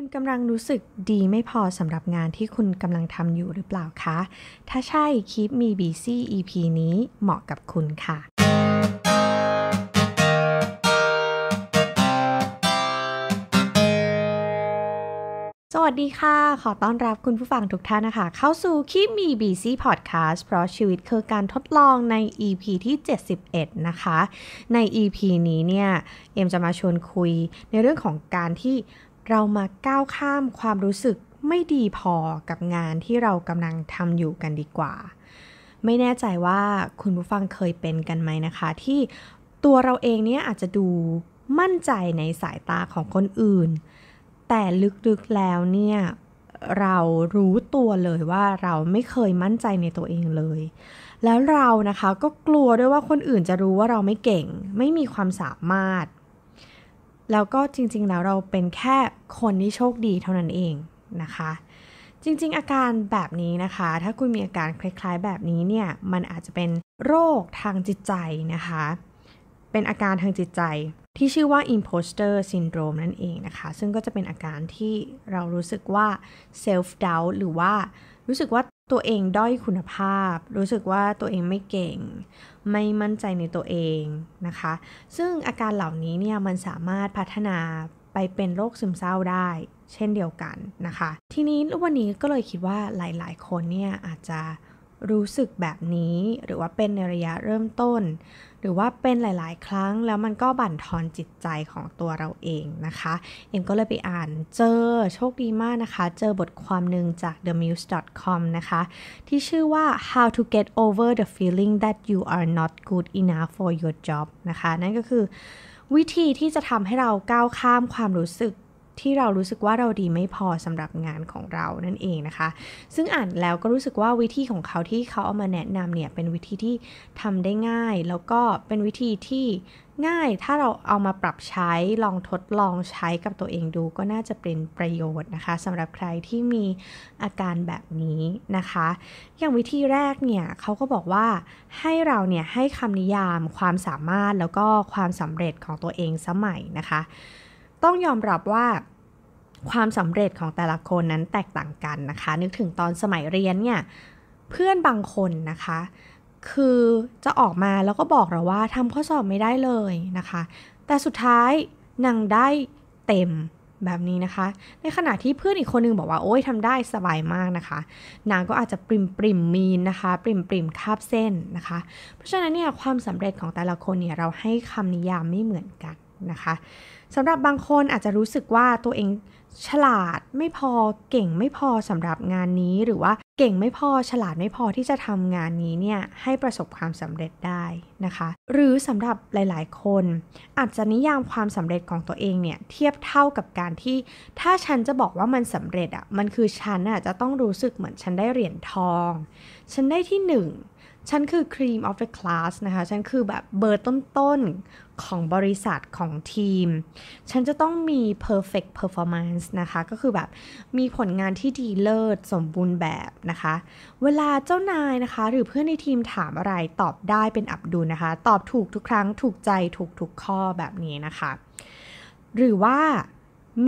คุณกำลังรู้สึกดีไม่พอสำหรับงานที่คุณกำลังทำอยู่หรือเปล่าคะ ถ้าใช่ Keep m ี Busy EP นี้เหมาะกับคุณค่ะ สวัสดีค่ะ ขอต้อนรับคุณผู้ฟังทุกท่านนะคะ เข้าสู่ Keep m ี b u s พ Podcast เพราะชีวิตคือการทดลองใน EP ที่ 71 นะคะ ใน EP นี้เนี่ย เอ็มจะมาชวนคุยในเรื่องของการที่เรามาก้าวข้ามความรู้สึกไม่ดีพอกับงานที่เรากำลังทำอยู่กันดีกว่า ไม่แน่ใจว่าคุณผู้ฟังเคยเป็นกันไหมนะคะ ที่ตัวเราเองเนี่ยอาจจะดูมั่นใจในสายตาของคนอื่น แต่ลึกๆแล้วเนี่ย เรารู้ตัวเลยว่าเราไม่เคยมั่นใจในตัวเองเลย แล้วเรานะคะก็กลัวด้วยว่าคนอื่นจะรู้ว่าเราไม่เก่ง ไม่มีความสามารถแล้วก็จริง ๆ แล้วเราเป็นแค่คนที่โชคดีเท่านั้นเองนะคะจริงๆ อาการแบบนี้นะคะ ถ้าคุณมีอาการคล้าย ๆ แบบนี้เนี่ย มันอาจจะเป็นโรคทางจิตใจนะคะ เป็นอาการทางจิตใจที่ชื่อว่า imposter syndrome นั่นเองนะคะ ซึ่งก็จะเป็นอาการที่เรารู้สึกว่า self doubt หรือว่ารู้สึกว่าตัวเองด้อยคุณภาพ รู้สึกว่าตัวเองไม่เก่ง ไม่มั่นใจในตัวเองนะคะ ซึ่งอาการเหล่านี้เนี่ยมันสามารถพัฒนาไปเป็นโรคซึมเศร้าได้เช่นเดียวกันนะคะ ทีนี้วันนี้ก็เลยคิดว่าหลาย ๆ คนเนี่ยอาจจะรู้สึกแบบนี้หรือว่าเป็นในระยะเริ่มต้นหรือว่าเป็นหลายๆ ครั้งแล้วมันก็บั่นทอนจิตใจของตัวเราเองนะคะ เอ็มก็เลยไปอ่านเจอโชคดีมากนะคะ เจอบทความหนึ่งจาก themuse.com นะคะ ที่ชื่อว่า how to get over the feeling that you are not good enough for your job นะคะ นั่นก็คือวิธีที่จะทำให้เราก้าวข้ามความรู้สึกที่เรารู้สึกว่าเราดีไม่พอสำหรับงานของเรานั่นเองนะคะ ซึ่งอ่านแล้วก็รู้สึกว่าวิธีของเขาที่เขาเอามาแนะนำเนี่ยเป็นวิธีที่ทำได้ง่าย แล้วก็เป็นวิธีที่ง่ายถ้าเราเอามาปรับใช้ ลองทดลองใช้กับตัวเองดูก็น่าจะเป็นประโยชน์นะคะสำหรับใครที่มีอาการแบบนี้นะคะ อย่างวิธีแรกเนี่ย เขาก็บอกว่าให้เราเนี่ยให้คำนิยามความสามารถแล้วก็ความสำเร็จของตัวเองสมัยนะคะ ต้องยอมรับว่าความสำเร็จของแต่ละคนนั้นแตกต่างกันนะคะ นึกถึงตอนสมัยเรียนเนี่ยเพื่อนบางคนนะคะ คือจะออกมาแล้วก็บอกเราว่าทำข้อสอบไม่ได้เลยนะคะ แต่สุดท้ายนางได้เต็มแบบนี้นะคะ ในขณะที่เพื่อนอีกคนนึงบอกว่าโอ้ยทำได้สบายมากนะคะ นางก็อาจจะปริมปริมมีนนะคะ ปริมปริมคาบเส้นนะคะ เพราะฉะนั้นเนี่ยความสำเร็จของแต่ละคนเนี่ยเราให้คำนิยามไม่เหมือนกันนะคะสำหรับบางคนอาจจะรู้สึกว่าตัวเองฉลาดไม่พอเก่งไม่พอสำหรับงานนี้หรือว่าเก่งไม่พอ ฉลาดไม่พอที่จะทำงานนี้เนี่ยให้ประสบความสำเร็จได้นะคะ หรือสำหรับหลายๆ คน อาจจะนิยามความสำเร็จของตัวเองเนี่ยเทียบเท่ากับการที่ ถ้าฉันจะบอกว่ามันสำเร็จอะ่ะมันคือฉันอะ่ะจะต้องรู้สึกเหมือนฉันได้เหรียญทอง ฉันได้ที่ 1ฉันคือ cream of the class นะคะ ฉันคือแบบเบอร์ต้นๆของบริษัทของทีม ฉันจะต้องมี perfect performance นะคะ ก็คือแบบมีผลงานที่ดีเลิศสมบูรณ์แบบนะคะ เวลาเจ้านายนะคะ หรือเพื่อนในทีมถามอะไรตอบได้เป็นอับดุลนะคะ ตอบถูกทุกครั้งถูกใจถูกทุกข้อแบบนี้นะคะ หรือว่า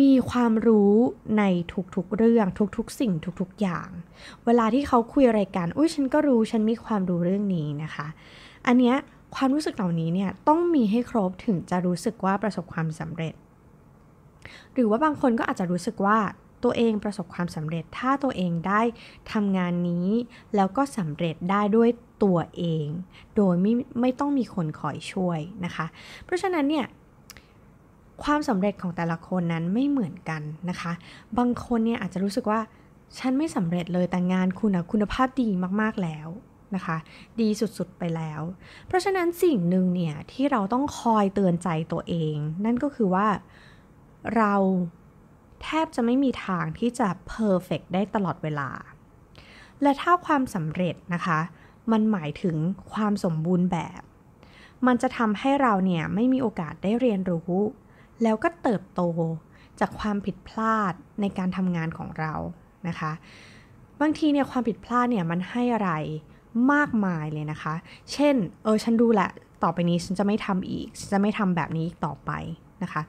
มีความรู้ในทุกๆเรื่อง ทุกๆสิ่งทุกๆอย่าง เวลาที่เขาคุยอะไรกันอุ้ยฉันก็รู้ฉันมีความรู้เรื่องนี้นะคะ อันเนี้ยความรู้สึกเหล่านี้เนี่ยต้องมีให้ครบถึงจะรู้สึกว่าประสบความสำเร็จ หรือว่าบางคนก็อาจจะรู้สึกว่าตัวเองประสบความสำเร็จ ถ้าตัวเองได้ทำงานนี้ แล้วก็สำเร็จได้ด้วยตัวเอง โดยไม่ไม่ต้องมีคนคอยช่วยนะคะ เพราะฉะนั้นเนี่ยความสำเร็จของแต่ละคนนั้นไม่เหมือนกันนะคะ บางคนเนี่ยอาจจะรู้สึกว่าฉันไม่สำเร็จเลยแต่งานคุณนะคุณภาพดีมากๆแล้วนะคะ ดีสุดๆไปแล้ว เพราะฉะนั้นสิ่งหนึ่งเนี่ย ที่เราต้องคอยเตือนใจตัวเอง นั่นก็คือว่าเราแทบจะไม่มีทางที่จะเพอร์เฟกได้ตลอดเวลา และถ้าความสำเร็จนะคะ มันหมายถึงความสมบูรณ์แบบ มันจะทำให้เราเนี่ยไม่มีโอกาสได้เรียนรู้แล้วก็เติบโตจากความผิดพลาดในการทำงานของเรานะคะ บางทีเนี่ยความผิดพลาดเนี่ยมันให้อะไรมากมายเลยนะคะ เช่นเออฉันดูแหละต่อไปนี้ฉันจะไม่ทำอีกฉันจะไม่ทำแบบนี้อีกต่อไปนะคะ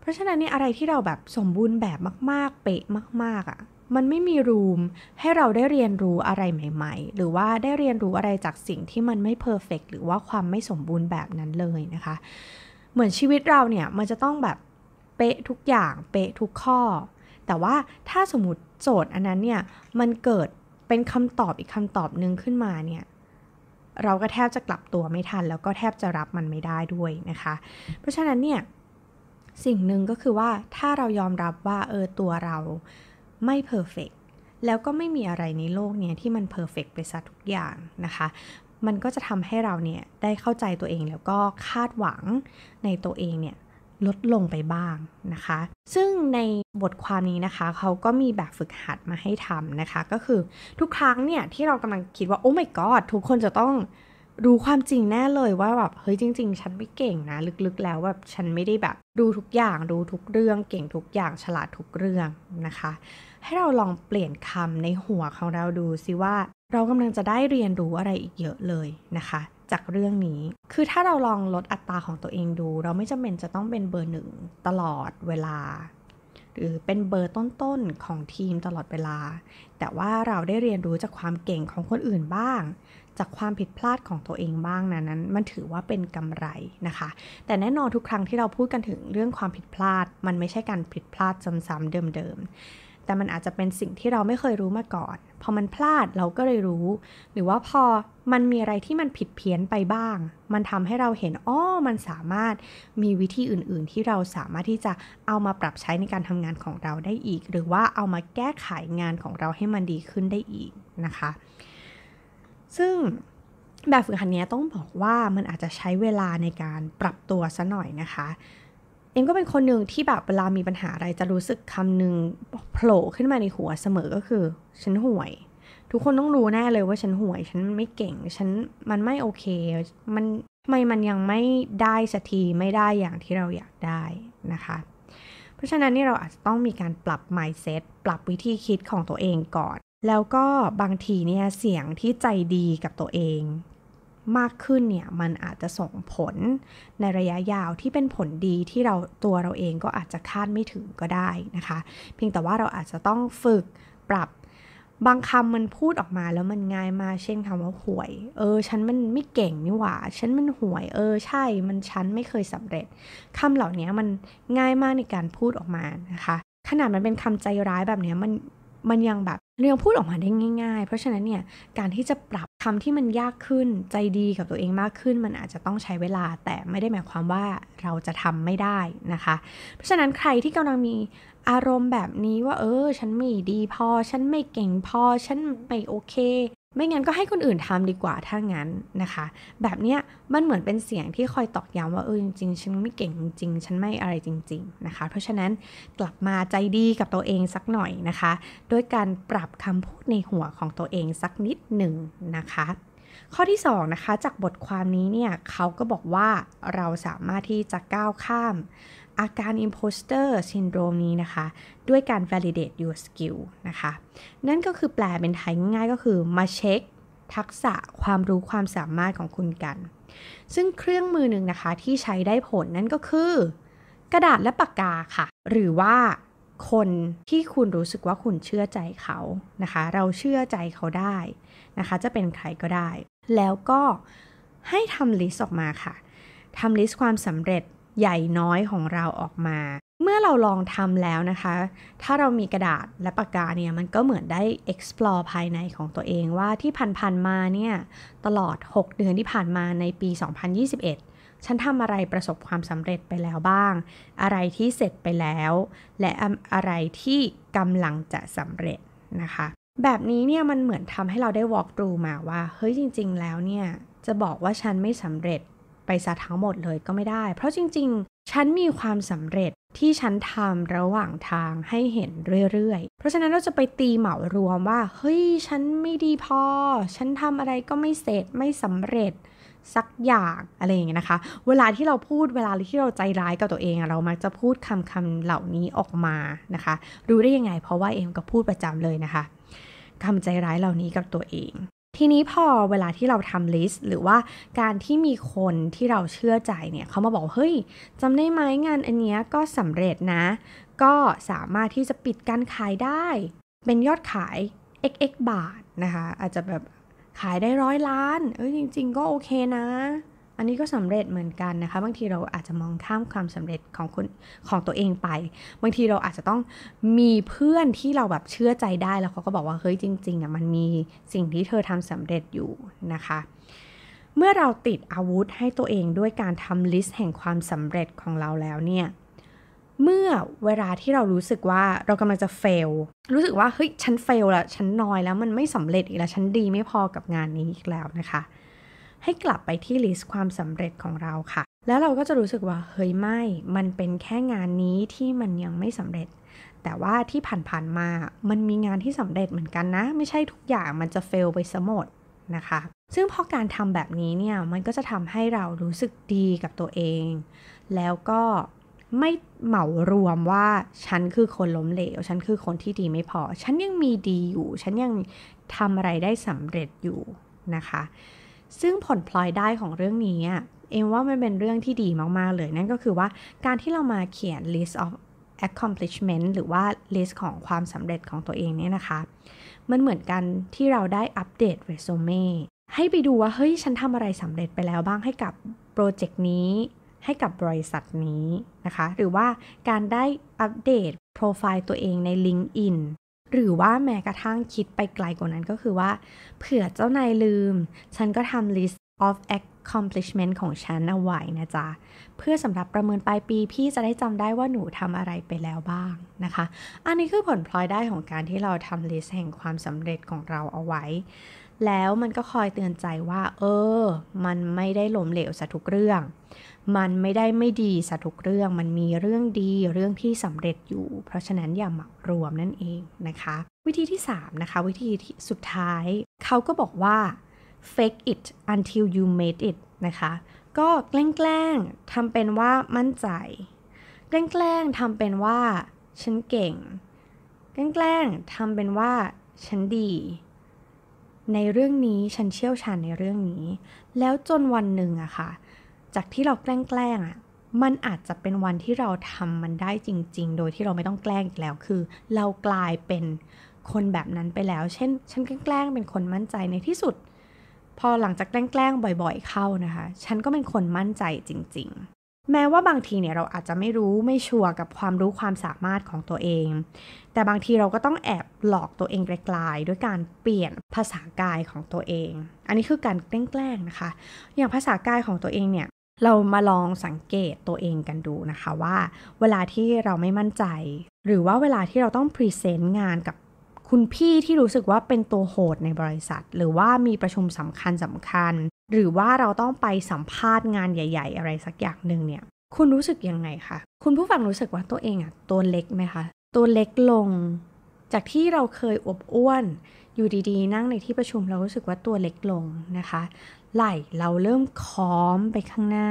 เพราะฉะนั้นเนี่ยอะไรที่เราแบบสมบูรณ์แบบมากๆเป๊ะมากๆอะ่ะมันไม่มีรูมให้เราได้เรียนรู้อะไรใหม่ๆ หรือว่าได้เรียนรู้อะไรจากสิ่งที่มันไม่เพอร์เฟกหรือว่าความไม่สมบูรณ์แบบนั้นเลยนะคะเหมือนชีวิตเราเนี่ยมันจะต้องแบบเป๊ะทุกอย่างเป๊ะทุกข้อ แต่ว่าถ้าสมมติโจทย์อันนั้นเนี่ย มันเกิดเป็นคำตอบอีกคำตอบหนึ่งขึ้นมาเนี่ยเราก็แทบจะกลับตัวไม่ทัน แล้วก็แทบจะรับมันไม่ได้ด้วยนะคะ เพราะฉะนั้นเนี่ย สิ่งหนึ่งก็คือว่าถ้าเรายอมรับว่าเออตัวเราไม่เพอร์เฟกแล้วก็ไม่มีอะไรในโลกเนี้ยที่มันเพอร์เฟกไปซะทุกอย่างนะคะมันก็จะทำให้เราเนี่ยได้เข้าใจตัวเองแล้วก็คาดหวังในตัวเองเนี่ยลดลงไปบ้างนะคะ ซึ่งในบทความนี้นะคะ เขาก็มีแบบฝึกหัดมาให้ทำนะคะ ก็คือทุกครั้งเนี่ยที่เรากำลังคิดว่าโอ้ my god ทุกคนจะต้องรู้ความจริงแน่เลยว่าแบบเฮ้ย จริง ๆ ฉันไม่เก่งนะ ลึกๆแล้วแบบฉันไม่ได้แบบดูทุกอย่างดูทุกเรื่องเก่งทุกอย่างฉลาดทุกเรื่องนะคะ ให้เราลองเปลี่ยนคำในหัวของเราดูซิว่าเรากำลังจะได้เรียนรู้อะไรอีกเยอะเลยนะคะ จากเรื่องนี้คือถ้าเราลองลดอัตราของตัวเองดู เราไม่จำเป็นจะต้องเป็นเบอร์หนึ่งตลอดเวลา หรือเป็นเบอร์ต้นๆ ของทีมตลอดเวลา แต่ว่าเราได้เรียนรู้จากความเก่งของคนอื่นบ้าง จากความผิดพลาดของตัวเองบ้างนะนั้น มันถือว่าเป็นกำไรนะคะ แต่แน่นอนทุกครั้งที่เราพูดกันถึงเรื่องความผิดพลาด มันไม่ใช่การผิดพลาดซ้ำๆเดิมๆแต่มันอาจจะเป็นสิ่งที่เราไม่เคยรู้มาก่อน พอมันพลาดเราก็เลยรู้ หรือว่าพอมันมีอะไรที่มันผิดเพี้ยนไปบ้าง มันทำให้เราเห็นอ้อ มันสามารถมีวิธีอื่น ๆ ที่เราสามารถที่จะเอามาปรับใช้ในการทำงานของเราได้อีก หรือว่าเอามาแก้ไขงานของเราให้มันดีขึ้นได้อีกนะคะ ซึ่งแบบฝึกหัดนี้ต้องบอกว่ามันอาจจะใช้เวลาในการปรับตัวซะหน่อยนะคะเอ็มก็เป็นคนหนึ่งที่แบบเวลามีปัญหาอะไรจะรู้สึกคำหนึ่งโผล่ขึ้นมาในหัวเสมอก็คือ ฉันห่วย ทุกคนต้องรู้แน่เลยว่าฉันห่วย ฉันไม่เก่ง ฉันมันไม่โอเค มันไม่มันยังไม่ได้สักทีไม่ได้อย่างที่เราอยากได้นะคะ เพราะฉะนั้นนี่เราอาจจะต้องมีการปรับ mindset ปรับวิธีคิดของตัวเองก่อน แล้วก็บางทีเนี่ยเสียงที่ใจดีกับตัวเองมากขึ้นเนี่ยมันอาจจะส่งผลในระยะยาวที่เป็นผลดีที่เราตัวเราเองก็อาจจะคาดไม่ถึงก็ได้นะคะ เพียงแต่ว่าเราอาจจะต้องฝึกปรับบางคำมันพูดออกมาแล้วมันง่ายมากเช่นคำว่าห่วย เออฉันมันไม่เก่งนี่หว่าฉันมันห่วยเออใช่ มันฉันไม่เคยสำเร็จคำเหล่านี้มันง่ายมากในการพูดออกมานะคะ ขนาดมันเป็นคำใจร้ายแบบนี้มันมันยังแบบเรียงพูดออกมาได้ง่าย ๆเพราะฉะนั้นเนี่ยการที่จะปรับทำาที่มันยากขึ้นใจดีกับตัวเองมากขึ้น มันอาจจะต้องใช้เวลาแต่ไม่ได้หมายความว่าเราจะทำไม่ได้นะคะ เพราะฉะนั้นใครที่กำลังมีอารมณ์แบบนี้ว่า เออฉันไม่ดีพอ ฉันไม่เก่งพอ ฉันไม่โอเคไม่งั้นก็ให้คนอื่นทำดีกว่าถ้างั้นนะคะ แบบเนี้ยมันเหมือนเป็นเสียงที่คอยตอกย้ำว่าเออจริงๆฉันไม่เก่งจริงฉันไม่อะไรจริงๆนะคะเพราะฉะนั้นกลับมาใจดีกับตัวเองสักหน่อยนะคะด้วยการปรับคำพูดในหัวของตัวเองสักนิดหนึ่งนะคะ ข้อที่2นะคะจากบทความนี้เนี่ยเขาก็บอกว่าเราสามารถที่จะก้าวข้ามอาการ imposter syndrome นี้นะคะ ด้วยการ validate your skill นะคะ นั่นก็คือแปลเป็นไทยง่ายก็คือมาเช็คทักษะความรู้ความสามารถของคุณกัน ซึ่งเครื่องมือหนึ่งนะคะที่ใช้ได้ผลนั่นก็คือ กระดาษและปากกาค่ะ หรือว่าคนที่คุณรู้สึกว่าคุณเชื่อใจเขานะคะ เราเชื่อใจเขาได้นะคะ จะเป็นใครก็ได้ แล้วก็ให้ทำลิสต์ออกมาค่ะทำลิสต์ความสำเร็จใหญ่น้อยของเราออกมา เมื่อเราลองทำแล้วนะคะ ถ้าเรามีกระดาษและปากกาเนี่ย มันก็เหมือนได้ explore ภายในของตัวเองว่าที่ผ่านๆมาเนี่ย ตลอด 6 เดือนที่ผ่านมาในปี 2021 ฉันทำอะไรประสบความสำเร็จไปแล้วบ้าง อะไรที่เสร็จไปแล้ว และอะไรที่กำลังจะสำเร็จนะคะ แบบนี้เนี่ยมันเหมือนทำให้เราได้ walk through มาว่า เฮ้ยจริงๆแล้วเนี่ยจะบอกว่าฉันไม่สำเร็จไปซะทั้งหมดเลยก็ไม่ได้ เพราะจริงๆ ฉันมีความสำเร็จที่ฉันทำระหว่างทางให้เห็นเรื่อย ๆ เพราะฉะนั้นเราจะไปตีเหมารวมว่าเฮ้ย ฉันไม่ดีพอ ฉันทำอะไรก็ไม่เสร็จ ไม่สำเร็จสักอย่างอะไรอย่างเงี้ยนะคะ เวลาที่เราพูดเวลาที่เราใจร้ายกับตัวเองเรา มักจะพูดคำคำเหล่านี้ออกมานะคะ รู้ได้ยังไงเพราะว่าเอ็มก็พูดประจำเลยนะคะคำใจร้ายเหล่านี้กับตัวเองทีนี้พอเวลาที่เราทำลิสต์หรือว่าการที่มีคนที่เราเชื่อใจเนี่ย เขามาบอกเฮ้ยจำได้ไหมงานอันเนี้ยก็สำเร็จนะ ก็สามารถที่จะปิดการขายได้ เป็นยอดขาย xx บาทนะคะ อาจจะแบบขายได้ร้อยล้าน เอ้ยจริงๆก็โอเคนะอันนี้ก็สำเร็จเหมือนกันนะคะ บางทีเราอาจจะมองข้ามความสำเร็จของคนของตัวเองไป บางทีเราอาจจะต้องมีเพื่อนที่เราแบบเชื่อใจได้แล้วเขาก็บอกว่าเฮ้ยจริงๆอ่ะมันมีสิ่งที่เธอทำสำเร็จอยู่นะคะเมื่อเราติดอาวุธให้ตัวเองด้วยการทำลิสต์แห่งความสำเร็จของเราแล้วเนี่ยเมื่อเวลาที่เรารู้สึกว่าเรากำลังจะเฟลรู้สึกว่าเฮ้ยฉันเฟลละฉันนอยแล้วมันไม่สำเร็จอีกแล้วฉันดีไม่พอกับงานนี้อีกแล้วนะคะให้กลับไปที่ลิสต์ความสำเร็จของเราค่ะ แล้วเราก็จะรู้สึกว่า เฮ้ย ไม่ มันเป็นแค่งานนี้ที่มันยังไม่สำเร็จ แต่ว่าที่ผ่านๆมามันมีงานที่สำเร็จเหมือนกันนะ ไม่ใช่ทุกอย่างมันจะเฟลไปซะหมดนะคะ ซึ่งพอการทำแบบนี้เนี่ย มันก็จะทำให้เรารู้สึกดีกับตัวเอง แล้วก็ไม่เหมารวมว่า ฉันคือคนล้มเหลว ฉันคือคนที่ดีไม่พอ ฉันยังมีดีอยู่ ฉันยังทำอะไรได้สำเร็จอยู่นะคะซึ่งผลพลอยได้ของเรื่องนี้ เอ็มว่า มันเป็นเรื่องที่ดีมากๆ เลย นั่นก็คือว่าการที่เรามาเขียน list of accomplishment หรือว่า list ของความสำเร็จของตัวเองเนี่ยนะคะ มันเหมือนกันที่เราได้อัปเดตเรซูเม่ให้ไปดูว่า เฮ้ย ฉันทำอะไรสำเร็จไปแล้วบ้างให้กับโปรเจกต์นี้ ให้กับบริษัทนี้นะคะ หรือว่าการได้อัปเดตโปรไฟล์ตัวเองใน LinkedIn หรือว่าแม้กระทั่งคิดไปไกลกว่านั้นก็คือว่า เผื่อเจ้านายลืม ฉันก็ทำ list of accomplishment ของฉันเอาไว้นะจ๊ะเพื่อสำหรับประเมินปลายปีพี่จะได้จำได้ว่าหนูทำอะไรไปแล้วบ้างนะคะ อันนี้คือผลพลอยได้ของการที่เราทำ list แห่งความสำเร็จของเราเอาไว้แล้วมันก็คอยเตือนใจว่า เออ มันไม่ได้ล้มเหลวซะทุกเรื่องมันไม่ได้ไม่ดีสกทุกเรื่อง มันมีเรื่องดีเรื่องที่สำเร็จอยู่ เพราะฉะนั้นอย่าหมักรวมนั่นเองนะคะ วิธีที่3นะคะ วิธีที่สุดท้าย เขาก็บอกว่า fake it until you made it นะคะ ก็แกล้งทำเป็นว่ามั่นใจ แกล้งทำเป็นว่าฉันเก่ง แกล้งทำเป็นว่าฉันดี ในเรื่องนี้ฉันเชี่ยวชาญในเรื่องนี้ แล้วจนวันหนึ่งอะคะ่ะจากที่เราแกล้งงอะ่ะมันอาจจะเป็นวันที่เราทำมันได้จริง ๆ โดยที่เราไม่ต้องแกล้งอีกแล้ว คือ เรากลายเป็นคนแบบนั้นไปแล้ว เช่น ฉันแกล้งเป็นคนมั่นใจในที่สุด พอหลังจากแกล้งๆบ่อยๆเข้านะคะ ฉันก็เป็นคนมั่นใจจริง ๆ แม้ว่าบางทีเนี่ยเราอาจจะไม่รู้ ไม่ชัวร์กับความรู้ความสามารถของตัวเอง แต่บางทีเราก็ต้องแอบหลอกตัวเองไกลๆด้วยการเปลี่ยนภาษากายของตัวเอง อันนี้คือการแกล้งนะคะ อย่างภาษากายของตัวเองเนี่ยเรามาลองสังเกตตัวเองกันดูนะคะว่าเวลาที่เราไม่มั่นใจ หรือว่าเวลาที่เราต้องพรีเซนต์งานกับคุณพี่ที่รู้สึกว่าเป็นตัวโหดในบริษัท หรือว่ามีประชุมสำคัญสำคัญ หรือว่าเราต้องไปสัมภาษณ์งานใหญ่ ๆ อะไรสักอย่างหนึ่งเนี่ย คุณรู้สึกยังไงคะคุณผู้ฟังรู้สึกว่าตัวเองอะตัวเล็กไหมคะตัวเล็กลง จากที่เราเคยอวบอ้วนอยู่ดีๆ นั่งในที่ประชุมเรารู้สึกว่าตัวเล็กลงนะคะ ไหล่เราเริ่มค้อมไปข้างหน้า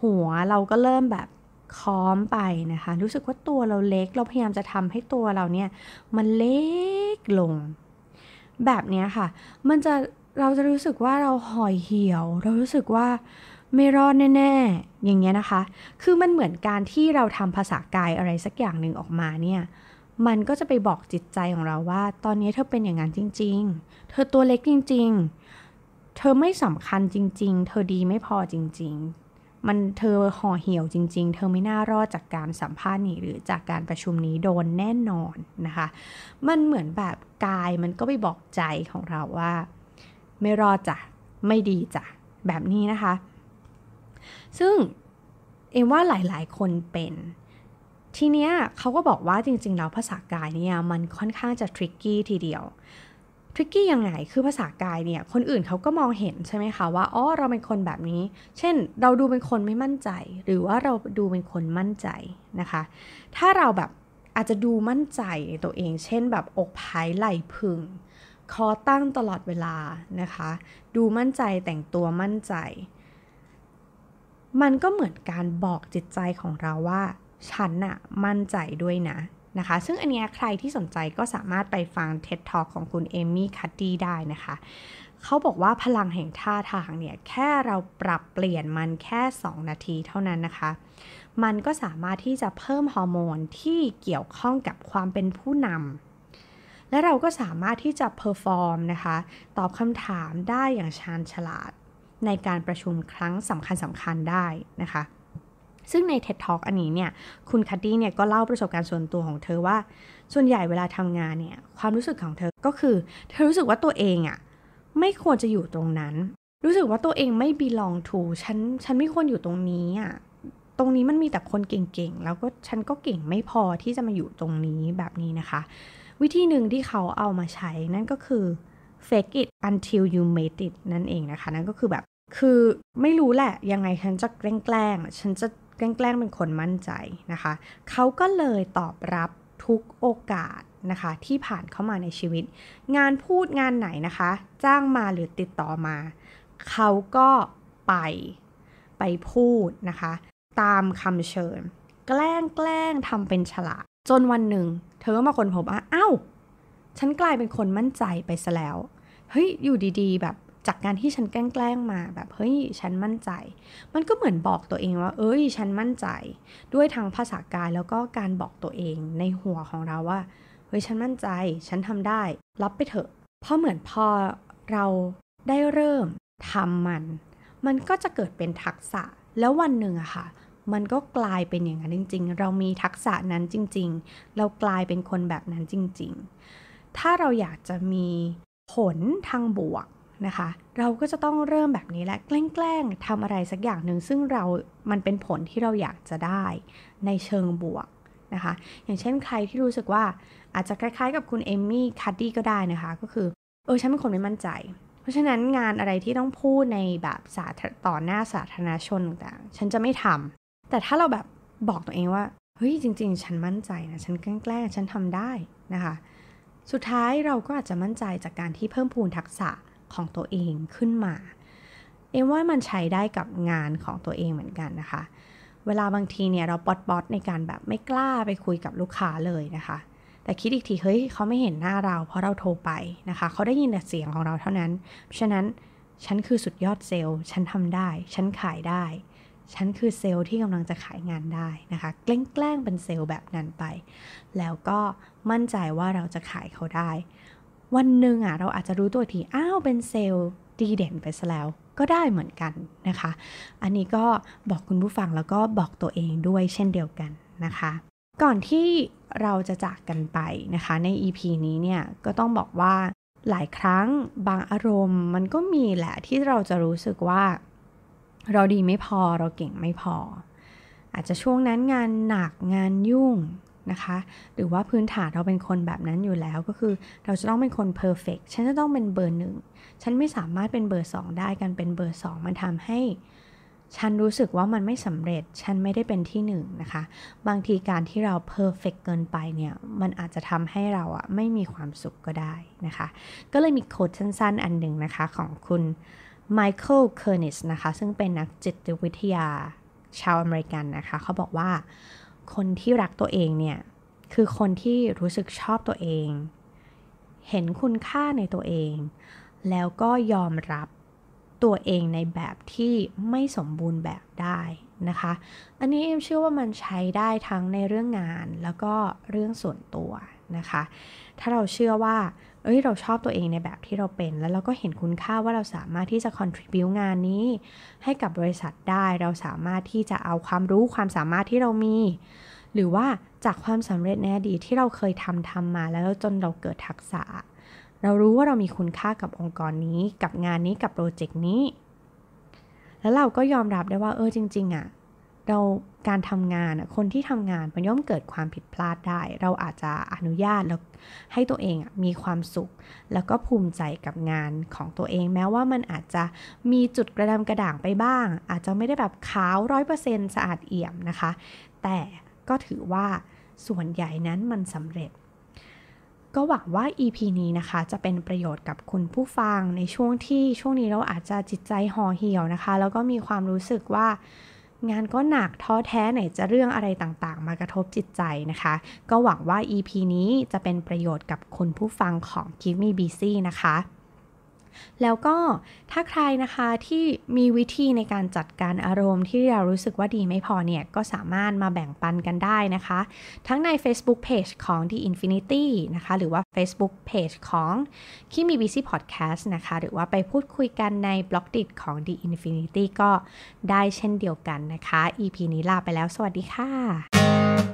หัวเราก็เริ่มแบบค้อมไปนะคะ รู้สึกว่าตัวเราเล็กเราพยายามจะทำให้ตัวเราเนี่ยมันเล็กลง แบบนี้ค่ะมันจะเราจะรู้สึกว่าเราห่อยเหี่ยว เรารู้สึกว่าไม่รอดแน่ ๆ อย่างเงี้ยนะคะ คือมันเหมือนการที่เราทำภาษากายอะไรสักอย่างหนึ่งออกมาเนี่ยมันก็จะไปบอกจิตใจของเราว่า ตอนนี้เธอเป็นอย่างนั้นจริงๆ เธอตัวเล็กจริงๆ เธอไม่สำคัญจริง ๆ เธอดีไม่พอจริง ๆ มันเธอห่อเหี่ยวจริงๆ เธอไม่น่ารอดจากการสัมภาษณ์นี้หรือจากการประชุมนี้โดนแน่นอนนะคะ มันเหมือนแบบกายมันก็ไปบอกใจของเราว่า ไม่รอดจ้ะ ไม่ดีจ้ะแบบนี้นะคะ ซึ่งเอ็มว่าหลายๆคนเป็นทีเนี้ยเขาก็บอกว่าจริงๆแล้วภาษากายเนี่ยมันค่อนข้างจะทริกกี้ทีเดียวทริกกี้ยังไงคือภาษากายเนี่ยคนอื่นเขาก็มองเห็นใช่ไหมคะว่าอ๋อเราเป็นคนแบบนี้เช่นเราดูเป็นคนไม่มั่นใจ หรือว่าเราดูเป็นคนมั่นใจนะคะ ถ้าเราแบบอาจจะดูมั่นใจในตัวเอง เช่นแบบอกภายไหล่พึง คอตั้งตลอดเวลานะคะ ดูมั่นใจแต่งตัวมั่นใจ มันก็เหมือนการบอกจิตใจของเราว่าฉันน่ะมั่นใจด้วยนะนะคะ ซึ่งอันเนี้ยใครที่สนใจก็สามารถไปฟังเท็ตทอของคุณเอมี่คัตตี้ได้นะคะเขาบอกว่าพลังแห่งท่าทางเนี่ย แค่เราปรับเปลี่ยนมันแค่ 2 นาทีเท่านั้นนะคะ มันก็สามารถที่จะเพิ่มฮอร์โมนที่เกี่ยวข้องกับความเป็นผู้นำและเราก็สามารถที่จะเพอร์ฟอร์มนะคะ ตอบคำถามได้อย่างชาญฉลาด ในการประชุมครั้งสำคัญสำคัญได้นะคะซึ่งในเท็ตท l k อันนี้เนี่ยคุณคัตตี้เนี่ยก็เล่าประสบการณ์ส่วนตัวของเธอว่าส่วนใหญ่เวลาทำงานเนี่ยความรู้สึกของเธอก็คือ เธอรู้สึกว่าตัวเองอะ่ะไม่ควรจะอยู่ตรงนั้น รู้สึกว่าตัวเองไม่ belong to ฉันฉันไม่ควรอยู่ตรงนี้อะ่ะตรงนี้มันมีแต่คนเก่งๆ แล้วก็ฉันก็เก่งไม่พอที่จะมาอยู่ตรงนี้แบบนี้นะคะ วิธีหนึ่งที่เขาเอามาใช้นั่นก็คือ fake it until you m a d e it นั่นเองนะคะ นั่นก็คือแบบคือไม่รู้แหละยังไงฉันจะแกล้งๆฉันจะแกล้งเป็นคนมั่นใจนะคะ เขาก็เลยตอบรับทุกโอกาสนะคะที่ผ่านเข้ามาในชีวิต งานพูดงานไหนนะคะ จ้างมาหรือติดต่อมา เขาก็ไปไปพูดนะคะ ตามคำเชิญ แกล้งแกล้งทำเป็นฉลาดจนวันหนึ่ง เธอก็มาคนพบว่าอ้าวฉันกลายเป็นคนมั่นใจไปซะแล้ว เฮ้ยอยู่ดีๆแบบจากการที่ฉันแกล้งมาแบบเฮ้ยฉันมั่นใจ มันก็เหมือนบอกตัวเองว่า เอ้ยฉันมั่นใจ ด้วยทางภาษากายแล้วก็การบอกตัวเองในหัวของเราว่าเฮ้ยฉันมั่นใจ ฉันทำได้รับไปเถอะเพราะเหมือนพอเราได้เริ่มทำมัน มันก็จะเกิดเป็นทักษะแล้ววันหนึ่งอะค่ะ มันก็กลายเป็นอย่างนั้นจริงๆ เรามีทักษะนั้นจริง ๆ เรากลายเป็นคนแบบนั้นจริงๆ ถ้าเราอยากจะมีผลทางบวกนะคะ เราก็จะต้องเริ่มแบบนี้แหละแกล้งๆทำอะไรสักอย่างหนึ่ง ซึ่งเรา มันเป็นผลที่เราอยากจะได้ ในเชิงบวกนะคะ อย่างเช่นใครที่รู้สึกว่า อาจจะคล้าย ๆ กับคุณเอมมี่คัดดี้ก็ได้นะคะ ก็คือ เออ ฉันเป็นคนไม่มั่นใจ เพราะฉะนั้นงานอะไรที่ต้องพูดในแบบสาต่อหน้าสาธารณชนต่างๆ ฉันจะไม่ทำ แต่ถ้าเราแบบบอกตัวเองว่า เฮ้ย จริงๆ ฉันมั่นใจนะ ฉันแกล้งฉันทำได้นะคะ สุดท้ายเราก็อาจจะมั่นใจจากการที่เพิ่มพูนทักษะของตัวเองขึ้นมา เอ็มว่ามันใช้ได้กับงานของตัวเองเหมือนกันนะคะ เวลาบางทีเนี่ยเราปปอดๆในการแบบไม่กล้าไปคุยกับลูกค้าเลยนะคะ แต่คิดอีกที เฮ้ยเขาไม่เห็นหน้าเราเพราะเราโทรไปนะคะ เขาได้ยินแต่เสียงของเราเท่านั้น ฉะนั้นฉันคือสุดยอดเซลล์ ฉันทำได้ ฉันขายได้ ฉันคือเซลล์ที่กำลังจะขายงานได้นะคะแกล้งเป็นเซลล์แบบนั้นไป แล้วก็มั่นใจว่าเราจะขายเขาได้วันหนึ่งอ่ะเราอาจจะรู้ตัวที อ้าว เป็นเซลล์ดีเด่นไปซะแล้ว ก็ได้เหมือนกันนะคะ อันนี้ก็บอกคุณผู้ฟังแล้วก็บอกตัวเองด้วยเช่นเดียวกันนะคะ ก่อนที่เราจะจากกันไปนะคะใน EP นี้เนี่ยก็ต้องบอกว่าหลายครั้งบางอารมณ์ มันก็มีแหละที่เราจะรู้สึกว่าเราดีไม่พอเราเก่งไม่พอ อาจจะช่วงนั้นงานหนักงานยุ่งนะคะหรือว่าพื้นฐานเราเป็นคนแบบนั้นอยู่แล้วก็คือเราจะต้องเป็นคนเพอร์เฟกฉันจะต้องเป็นเบอร์หนึ่งฉันไม่สามารถเป็นเบอร์สองได้การเป็นเบอร์สองมันทำให้ ฉันรู้สึกว่ามันไม่สำเร็จฉันไม่ได้เป็นที่หนึ่งนะคะบางทีการที่เราเพอร์เฟกเกินไปเนี่ย มันอาจจะทำให้เราอะไม่มีความสุขก็ได้นะคะก็เลยมีโค้ดสั้น ๆ อันหนึ่งนะคะของคุณไมเคิลเคอร์นิสนะคะซึ่งเป็นนักจิตวิทยาชาวอเมริกันนะคะเขาบอกว่าคนที่รักตัวเองเนี่ยคือคนที่รู้สึกชอบตัวเอง เห็นคุณค่าในตัวเองแล้วก็ยอมรับตัวเองในแบบที่ไม่สมบูรณ์แบบได้นะคะ อันนี้เอ็มเชื่อว่ามันใช้ได้ทั้งในเรื่องงานแล้วก็เรื่องส่วนตัวนะคะ ถ้าเราเชื่อว่า เอ้ย เราชอบตัวเองในแบบที่เราเป็น แล้วเราก็เห็นคุณค่าว่าเราสามารถที่จะ contribu งานนี้ ให้กับบริษัทได้ เราสามารถที่จะเอาความรู้ความสามารถที่เรามี หรือว่าจากความสำเร็จในอดีตที่เราเคยทำทำมา แล้วจนเราเกิดทักษะ เรารู้ว่าเรามีคุณค่ากับองค์กรนี้ กับงานนี้กับโปรเจกต์นี้ แล้วเราก็ยอมรับได้ว่า เออ จริงๆอะ่ะเราการทำงานคนที่ทำงาน มันย่อมเกิดความผิดพลาดได้ เราอาจจะอนุญาตแล้วให้ตัวเองมีความสุข แล้วก็ภูมิใจกับงานของตัวเอง แม้ว่ามันอาจจะมีจุดกระดำกระด่างไปบ้าง อาจจะไม่ได้แบบขาวร้อยเปอร์เซ็นสะอาดเอี่ยมนะคะ แต่ก็ถือว่าส่วนใหญ่นั้นมันสำเร็จ ก็หวังว่า EP นี้นะคะ จะเป็นประโยชน์กับคุณผู้ฟังในช่วงที่ช่วงนี้เราอาจจะจิตใจห่อเหี่ยวนะคะ แล้วก็มีความรู้สึกว่างานก็หนักท้อแท้ไหนจะเรื่องอะไรต่างๆ มากระทบจิตใจนะคะ ก็หวังว่า EP นี้จะเป็นประโยชน์กับคุณผู้ฟังของ Keep Me Busy นะคะแล้วก็ถ้าใครนะคะที่มีวิธีในการจัดการอารมณ์ที่เรารู้สึกว่าดีไม่พอเนี่ยก็สามารถมาแบ่งปันกันได้นะคะ ทั้งใน Facebook Page ของ The Infinity นะคะ หรือว่า Facebook Page ของคีมี Busy Podcast นะคะ หรือว่าไปพูดคุยกันในบล็อกดิของ The Infinity ก็ได้เช่นเดียวกันนะคะ EP นี้ลาไปแล้ว สวัสดีค่ะ